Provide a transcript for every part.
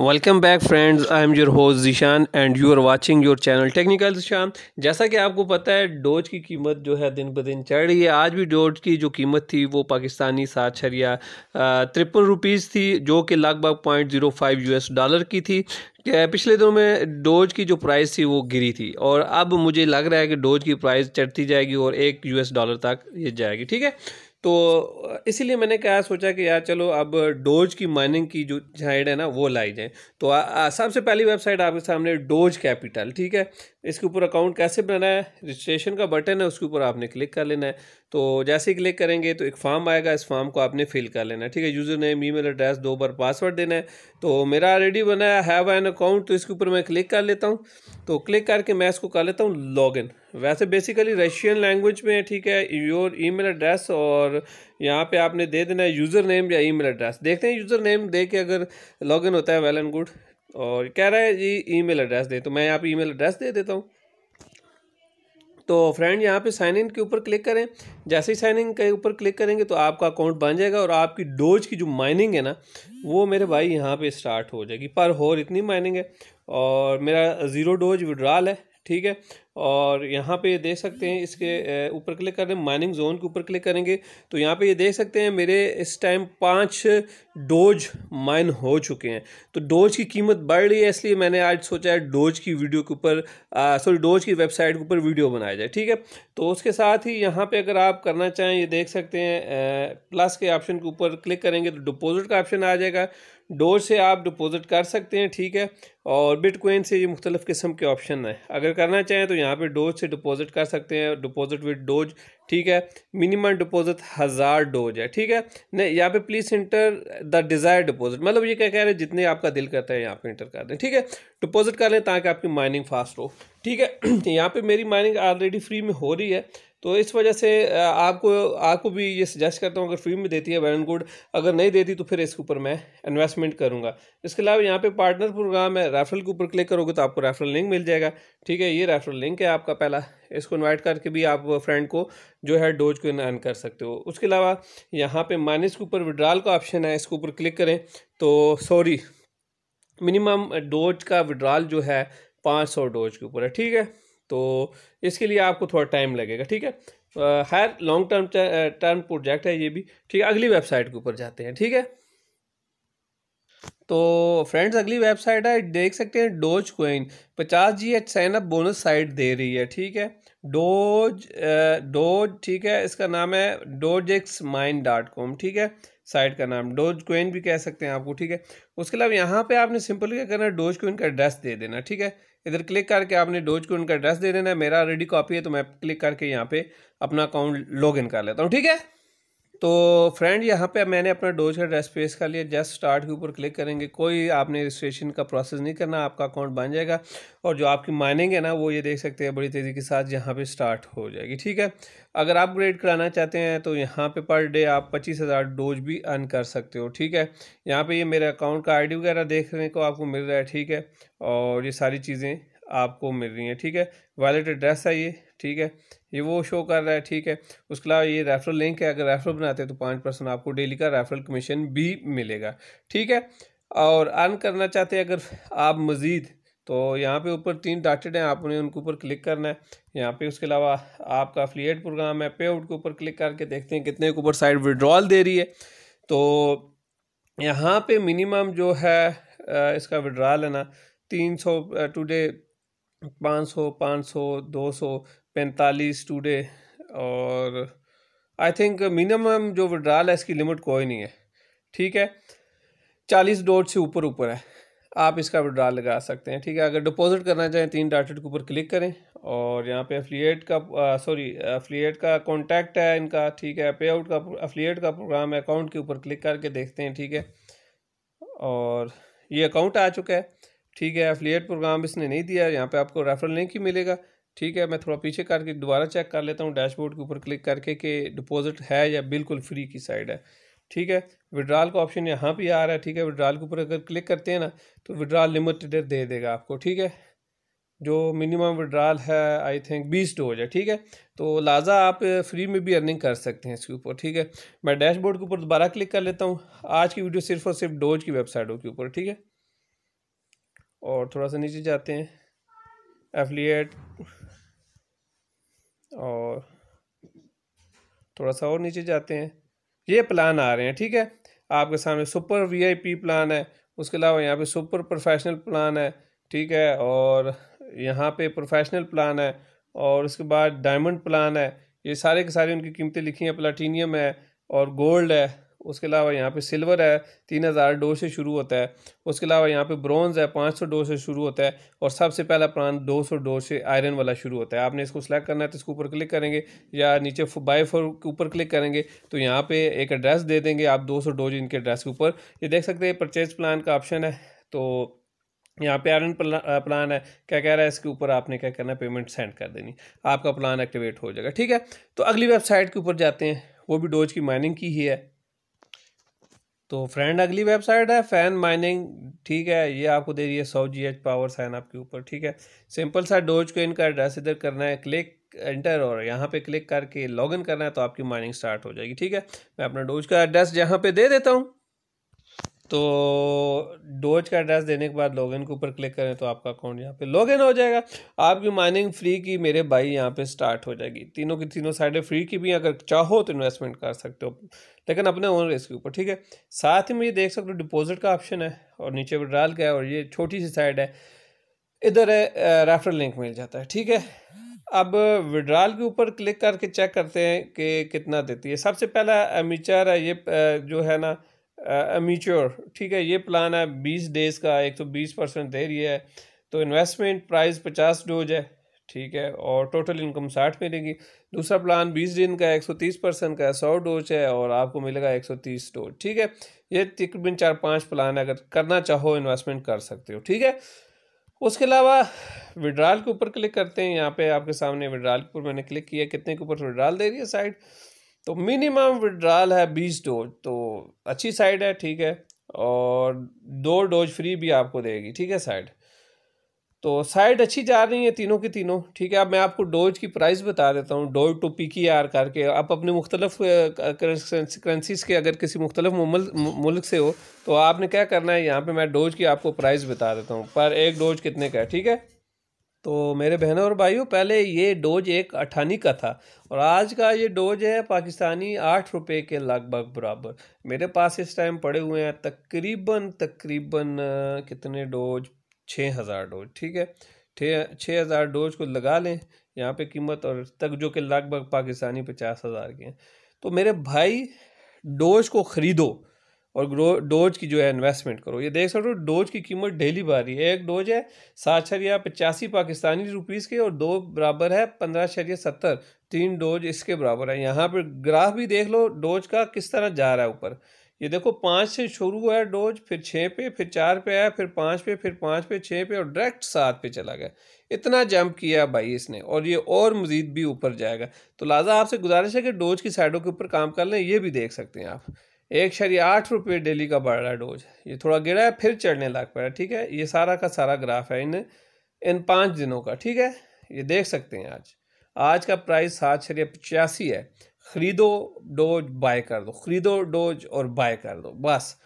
welcome back friends I am your host Zishan and you are watching your channel technical Zishan जैसा कि आपको पता है डोज की कीमत जो है दिन ब दिन चढ़ रही है आज भी डोज की जो कीमत थी वो पाकिस्तानी सात छरिया तिरपन रुपीज़ थी जो कि लगभग point zero five U dollar की थी पिछले दिनों में डोज की जो प्राइस थी वो गिरी थी और अब मुझे लग रहा है कि डोज की प्राइस चढ़ती जाएगी और एक यू डॉलर तक ये जाएगी ठीक है तो इसीलिए मैंने क्या सोचा कि यार चलो अब डोज की माइनिंग की जो साइड है ना वो लाई जाए तो सबसे पहली वेबसाइट आपके सामने डोज कैपिटल ठीक है इसके ऊपर अकाउंट कैसे बनाना है रजिस्ट्रेशन का बटन है उसके ऊपर आपने क्लिक कर लेना है तो जैसे ही क्लिक करेंगे तो एक फॉर्म आएगा इस फॉर्म को आपने फिल कर लेना है ठीक है यूज़र नेम ईमेल एड्रेस दो बार पासवर्ड देना है तो मेरा ऑलरेडी बना है हैव एन अकाउंट तो इसके ऊपर मैं क्लिक कर लेता हूँ तो क्लिक करके मैं इसको कर लेता हूँ इन वैसे बेसिकली रशियन लैंग्वेज में ठीक है योर मेल एड्रेस और यहाँ पर आपने दे देना है यूज़र नेम या मेल एड्रेस देखते हैं यूज़र नेम दे के अगर इन होता है वेल एंड गुड और कह रहा है जी ईमेल एड्रेस दें तो मैं यहाँ पे ईमेल एड्रेस दे देता हूँ तो फ्रेंड यहाँ पे साइन इन के ऊपर क्लिक करें जैसे ही साइन इन के ऊपर क्लिक करेंगे तो आपका अकाउंट बन जाएगा और आपकी डोज की जो माइनिंग है ना वो मेरे भाई यहाँ पे स्टार्ट हो जाएगी पर होर इतनी माइनिंग है और मेरा ज़ीरो डोज विड्रॉल है ठीक है और यहाँ पे ये देख सकते हैं इसके ऊपर क्लिक करें माइनिंग जोन के ऊपर क्लिक करेंगे तो यहाँ पे ये देख सकते हैं मेरे इस टाइम पाँच डोज माइन हो चुके हैं तो डोज की कीमत बढ़ रही है इसलिए मैंने आज सोचा है डोज की वीडियो के ऊपर सॉरी डोज की वेबसाइट के ऊपर वीडियो बनाया जाए ठीक है तो उसके साथ ही यहाँ पर अगर आप करना चाहें ये देख सकते हैं प्लस के ऑप्शन के ऊपर क्लिक करेंगे तो डिपोज़िट का ऑप्शन आ जाएगा डोज से आप डिपॉजिट कर सकते हैं ठीक है और बिटकॉइन से ये मुख्तलिफ़ किस्म के ऑप्शन हैं अगर करना चाहें तो यहाँ यहाँ पे डोज से डिपॉजिट कर सकते हैं डिपॉजिट विद डोज ठीक है मिनिमम डिपॉजिट हज़ार डोज है ठीक है नहीं यहाँ पे please enter the desire deposit मतलब ये क्या कह रहे हैं जितने आपका दिल करता है यहाँ पे इंटर कर दें ठीक है डिपॉजिट कर लें ताकि आपकी माइनिंग फास्ट हो ठीक है यहाँ पर मेरी माइनिंग ऑलरेडी फ्री में हो रही है तो इस वजह से आपको आपको भी ये सजेस्ट करता हूँ अगर फ्री में देती है वेल एंड गुड अगर नहीं देती तो फिर इसके ऊपर मैं इन्वेस्टमेंट करूँगा इसके अलावा यहाँ पे पार्टनर प्रोग्राम है रेफरल के ऊपर क्लिक करोगे तो आपको रेफरल लिंक मिल जाएगा ठीक है ये रेफरल लिंक है आपका पहला इसको इन्वाइट करके भी आप फ्रेंड को जो है डोज को अर्न कर सकते हो उसके अलावा यहाँ पे माइनस के ऊपर विड्रॉल का ऑप्शन है इसके ऊपर क्लिक करें तो सॉरी मिनिमम डोज का विड्रॉल जो है पाँच सौ डोज के ऊपर है ठीक है तो इसके लिए आपको थोड़ा टाइम लगेगा ठीक है higher long term term project है ये भी ठीक है अगली वेबसाइट के ऊपर जाते हैं ठीक है तो फ्रेंड्स अगली वेबसाइट है देख सकते हैं डोज कोइन पचास G H up bonus site दे रही है ठीक है डोज डोज ठीक है इसका नाम है doge x mine dot com ठीक है साइट का नाम डोज कोइन भी कह सकते हैं आपको ठीक है उसके अलावा यहाँ पे आपने सिंपल क्या करना है डोज क्वेन का एड्रेस दे देना ठीक है इधर क्लिक करके आपने डोज क्वेन का एड्रेस दे देना है मेरा ऑलरेडी कॉपी है तो मैं क्लिक करके यहाँ पे अपना अकाउंट लॉग इन कर लेता हूँ ठीक है तो फ्रेंड यहाँ पे मैंने अपना डोज का एड्रेस पेश कर लिया जस्ट स्टार्ट के ऊपर क्लिक करेंगे कोई आपने रजिस्ट्रेशन का प्रोसेस नहीं करना आपका अकाउंट बन जाएगा और जो आपकी माइनिंग है ना वो ये देख सकते हैं बड़ी तेज़ी के साथ यहाँ पे स्टार्ट हो जाएगी ठीक है अगर आप अपग्रेड कराना चाहते हैं तो यहाँ पे पर डे आप पच्चीस हज़ार डोज भी अर्न कर सकते हो ठीक है यहाँ पर ये मेरे अकाउंट का आई वगैरह देखने को आपको मिल रहा है ठीक है और ये सारी चीज़ें आपको मिल रही हैं ठीक है वैलिड एड्रेस है ये ठीक है ये वो शो कर रहा है ठीक है उसके अलावा ये रेफरल लिंक है अगर रेफरल बनाते हैं तो पाँच परसेंट आपको डेली का रेफरल कमीशन भी मिलेगा ठीक है और अर्न करना चाहते हैं अगर आप मज़ीद तो यहाँ पे ऊपर तीन डाटेड हैं आपने उनके ऊपर क्लिक करना है यहाँ पे उसके अलावा आपका अफिलिएट प्रोग्राम है पे आउट के ऊपर क्लिक करके देखते हैं कितने के ऊपर साइड विड्रॉल दे रही है तो यहाँ पे मिनिमम जो है इसका विड्रॉल है ना तीन सौ टूडे पाँच सौ पाँच सौ दो सौ पैंतालीस टूडे और आई थिंक मिनिमम जो विड्राल है इसकी लिमिट कोई नहीं है ठीक है चालीस डॉट से ऊपर ऊपर है आप इसका विड्रॉल लगा सकते हैं ठीक है अगर डिपॉजिट करना चाहें तीन डाटेड के ऊपर क्लिक करें और यहाँ पे अफिलियट का सॉरी अफिलियट का कॉन्टैक्ट है इनका ठीक है पे आउट का अफिलियट का प्रोग्राम है अकाउंट के ऊपर क्लिक करके देखते हैं ठीक है और ये अकाउंट आ चुका है ठीक है अफिलियट प्रोग्राम इसने नहीं दिया यहाँ पर आपको रेफरल लिंक ही मिलेगा ठीक है मैं थोड़ा पीछे करके दोबारा चेक कर लेता हूँ डैशबोर्ड के ऊपर क्लिक करके कि डिपॉजिट है या बिल्कुल फ्री की साइड है ठीक है विड्राल का ऑप्शन यहाँ भी आ रहा है ठीक है विड्राल के ऊपर अगर क्लिक करते हैं ना तो विड्राल लिमिटेड दे देगा आपको ठीक है जो मिनिमम विड्राल है आई थिंक बीस डोज है ठीक है तो लाजा आप फ्री में भी अर्निंग कर सकते हैं इसके ऊपर ठीक है मैं डैशबोर्ड के ऊपर दोबारा क्लिक कर लेता हूँ आज की वीडियो सिर्फ और सिर्फ डोज की वेबसाइटों के ऊपर ठीक है और थोड़ा सा नीचे जाते हैं एफिलिएट और थोड़ा सा और नीचे जाते हैं ये प्लान आ रहे हैं ठीक है आपके सामने सुपर वीआईपी प्लान है उसके अलावा यहाँ पे सुपर प्रोफेशनल प्लान है ठीक है और यहाँ पे प्रोफेशनल प्लान है और उसके बाद डायमंड प्लान है ये सारे के सारे उनकी कीमतें लिखी हैं प्लाटीनियम है और गोल्ड है उसके अलावा यहाँ पे सिल्वर है तीन हज़ार डो से शुरू होता है उसके अलावा यहाँ पे ब्रॉन्ज़ है पाँच सौ डो से शुरू होता है और सबसे पहला प्लान दो सौ डो से आयरन वाला शुरू होता है आपने इसको सेलेक्ट करना है तो इसके ऊपर क्लिक करेंगे या नीचे बाय फोर के ऊपर क्लिक करेंगे तो यहाँ पे एक एड्रेस दे देंगे आप दो सौ डोज इनके एड्रेस के ऊपर ये देख सकते हैं परचेज प्लान का ऑप्शन है तो यहाँ पे आयरन प्लान है क्या कह रहा है इसके ऊपर आपने क्या करना है पेमेंट सेंड कर देनी आपका प्लान एक्टिवेट हो जाएगा ठीक है तो अगली वेबसाइट के ऊपर जाते हैं वो भी डोज की माइनिंग की ही है तो फ्रेंड अगली वेबसाइट है फैन माइनिंग ठीक है ये आपको दे रही है सौ जी एच पावर साइन आपके ऊपर ठीक है सिंपल सा डोज को इनका एड्रेस इधर करना है क्लिक एंटर और यहाँ पे क्लिक करके लॉगिन करना है तो आपकी माइनिंग स्टार्ट हो जाएगी ठीक है मैं अपना डोज का एड्रेस यहाँ पे दे देता हूँ तो डोज का एड्रेस देने के बाद लॉगिन के ऊपर क्लिक करें तो आपका अकाउंट यहाँ पे लॉगिन हो जाएगा आपकी माइनिंग फ्री की मेरे भाई यहाँ पे स्टार्ट हो जाएगी तीनों की तीनों साइडें फ्री की भी अगर चाहो तो इन्वेस्टमेंट कर सकते हो लेकिन अपने ओन रिस्क के ऊपर ठीक है साथ ही में ये देख सकते हो डिपोज़िट का ऑप्शन है और नीचे विड्राल का है और ये छोटी सी साइड है इधर है रेफरल लिंक मिल जाता है ठीक है अब विड्राल के ऊपर क्लिक करके चेक करते हैं कि कितना देती है सबसे पहला मीचर है ये जो है ना अमीच्योर ठीक है ये प्लान है बीस डेज़ का एक तो बीस परसेंट दे रही है तो इन्वेस्टमेंट प्राइस पचास डोज है ठीक है और टोटल इनकम साठ मिलेगी दूसरा प्लान बीस दिन का एक सौ तीस परसेंट का सौ डोज है और आपको मिलेगा एक सौ तीस डोज ठीक है ये तकरीबन चार पाँच प्लान अगर करना चाहो इन्वेस्टमेंट कर सकते हो ठीक है उसके अलावा विड्राल के ऊपर क्लिक करते हैं यहाँ पे आपके सामने विड्राल के ऊपर मैंने क्लिक किया कितने के ऊपर विड्राल दे रही है साइड तो मिनिमम विड्रॉल है बीस डोज तो अच्छी साइड है ठीक है और दो डोज फ्री भी आपको देगी ठीक है साइड तो साइड अच्छी जा रही है तीनों की तीनों ठीक है अब मैं आपको डोज की प्राइस बता देता हूँ doge to P K R करके आप अपने मुख्तलफ करेंसीज के अगर किसी मुख्तलिफ मुल्क से हो तो आपने क्या करना है यहाँ पे मैं डोज की आपको प्राइस बता देता हूँ पर एक डोज कितने का है ठीक है तो मेरे बहनों और भाइयों पहले ये डोज एक अठानी का था और आज का ये डोज है पाकिस्तानी आठ रुपये के लगभग बराबर मेरे पास इस टाइम पड़े हुए हैं तकरीबन तकरीबन कितने डोज छः हज़ार डोज ठीक है छः छः हज़ार डोज को लगा लें यहाँ पे कीमत और तक जो कि लगभग पाकिस्तानी पचास हज़ार के हैं तो मेरे भाई डोज को ख़रीदो और डोज की जो है इन्वेस्टमेंट करो ये देख सकते हो डोज की कीमत डेली बारी है एक डोज है सात शरिया पचासी पाकिस्तानी रुपीज़ के और दो बराबर है पंद्रह शरिया सत्तर तीन डोज इसके बराबर है यहाँ पर ग्राफ भी देख लो डोज का किस तरह जा रहा है ऊपर ये देखो पाँच से शुरू हुआ है डोज फिर छः पे फिर चार पे आया फिर पाँच पे फिर पाँच पे छः पे और डायरेक्ट सात पे चला गया इतना जंप किया भाई इसने और ये और मज़ीद भी ऊपर जाएगा तो लाजा आपसे गुजारिश है कि डोज की साइडों के ऊपर काम कर लें ये भी देख सकते हैं आप एक शरीय आठ रुपये डेली का बढ़ रहा है डोज ये थोड़ा गिरा है फिर चढ़ने लग है ठीक है ये सारा का सारा ग्राफ है इन इन पाँच दिनों का ठीक है ये देख सकते हैं आज आज का प्राइस सात शरीय पचासी है ख़रीदो डोज बाय कर दो ख़रीदो डोज और बाय कर दो बस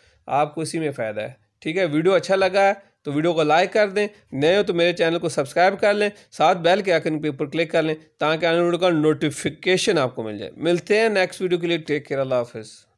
आपको इसी में फ़ायदा है ठीक है वीडियो अच्छा लगा है तो वीडियो को लाइक कर दें नए हो तो मेरे चैनल को सब्सक्राइब कर लें साथ बेल के आइकन पे ऊपर क्लिक कर लें ताकि आने वीडियो का नोटिफिकेशन आपको मिल जाए मिलते हैं नेक्स्ट वीडियो के लिए टेक केयर अल्लाह हाफिज़